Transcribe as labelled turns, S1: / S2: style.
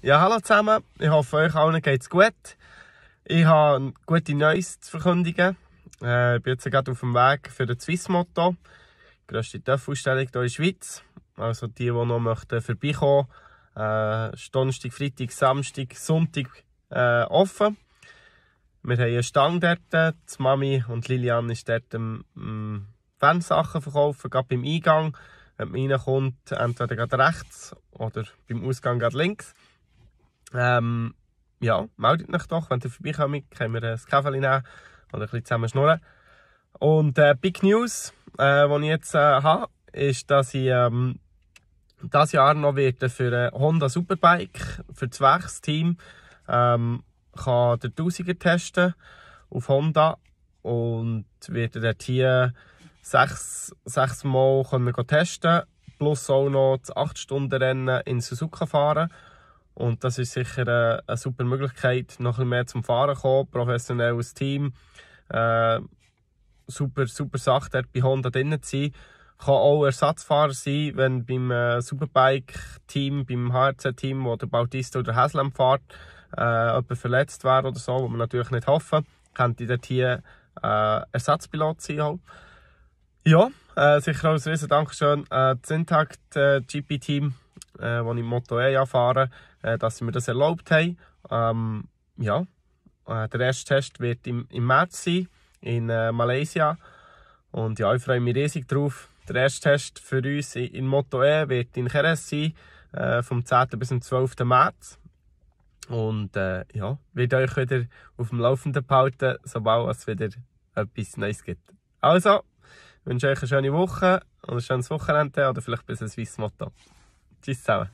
S1: Ja, hallo zusammen. Ich hoffe, euch allen geht's gut. Ich habe gute Neues zu verkündigen. Äh, ich bin jetzt gerade auf dem Weg für den Swiss Swissmotto. Die grösste TÜV-Ausstellung hier in der Schweiz. Also die, die noch möchten vorbeikommen möchten. Äh, Donnerstag, Freitag, Samstag, Sonntag äh, offen. Wir haben eine Stange dort. Die Mami und Lilian ist dort am, am Fansachen verkaufen, gerade beim Eingang. Wenn man reinkommt, entweder gerade rechts oder beim Ausgang gerade links. Ähm, ja, meldet euch doch, wenn ihr vorbeikommt, können wir ein Kaffee nehmen oder ein bisschen zusammen schnurren. Und äh, Big News, äh, die ich jetzt äh, habe, ist, dass ich ähm, das Jahr noch werde für ein Honda Superbike, für das Werksteam, ähm, kann den 1000er testen auf Honda und werde dort hier sechs, sechs Mal können wir testen, plus auch noch das 8-Stunden-Rennen in Suzuka fahren. Und das ist sicher eine, äh, eine super Möglichkeit, noch ein mehr zum Fahren zu kommen, professionelles Team. Äh, super, super Sache, dort bei Honda drin zu sein. Kann auch Ersatzfahrer sein, wenn beim äh, Superbike-Team, beim HRC-Team, wo der Bautista oder Haslam fährt, äh, jemand verletzt wäre oder so, was wir natürlich nicht hoffen, könnte dort hier äh, Ersatzpilot sein. Halt. Ja, äh, sicher auch ein riesen Dankeschön an äh, das Intact-GP-Team. Äh, äh, wo ich Moto E fahre, äh, dass sie mir das erlaubt haben. Ähm, ja, äh, der erste Test wird im, im März sein, in äh, Malaysia. Und ja, ich freue mich riesig drauf. Der erste Test für uns in, Moto E wird in Jerez sein, äh, vom 10. bis zum 12. März. Und äh, ja, wird euch wieder auf dem Laufenden behalten, sobald es wieder etwas Neues gibt. Also, ich wünsche euch eine schöne Woche und ein schönes Wochenende oder vielleicht bis ein weisses Motto. ちっさは